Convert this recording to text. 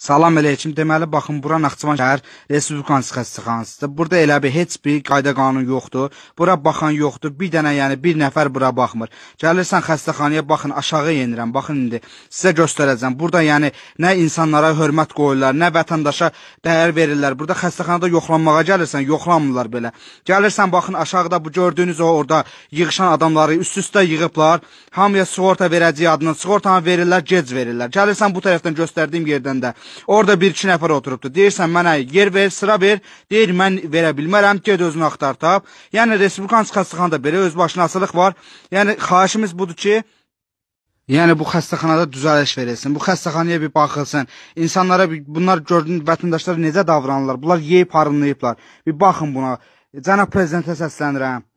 Salam əleyküm. Deməli baxın bura Naxçıvan şəhər Respublikansı xəstəxanasıdır. Burada elə bir heç bir qayda qanun yoxdur. Bura baxan yoxdur. Bir dənə yəni bir nəfər bura baxmır. Gəlirsən xəstəxanaya baxın aşağı enirəm. Baxın indi sizə göstərəcəm. Burada yəni nə insanlara hörmət qoyurlar, nə vətəndaşa dəyər verirlər. Burada xəstəxanada yoxlanmağa gəlirsən, yoxlanmırlar belə. Gəlirsən baxın aşağıda bu gördüyünüz o orada yığışan adamları üst-üstə yığıblar. Hamıya sığorta verəcəyi adına sığortanı verirlər, gec verirlər. Gəlirsən bu tərəfdən göstərdiyim yerdən də Orada bir iki nəfər oturubdu. Deyirsən mənə yer ver, sıra ver. Deyir mən verə bilmərəm, get özünü axtar tap. Yəni Respublikanski xəstəxanada belə öz başınasılıq var. Yəni xahişimiz budur ki, Yəni bu xəstəxanada düzəliş verilsin. Bu xəstəxanaya bir baxılsın. İnsanlara bir, bunlar gördüyünüz vətəndaşlar necə davranırlar? Bunlar yeyib harınlayıblar. Bir baxın buna. Cənab prezidentə səslənirəm.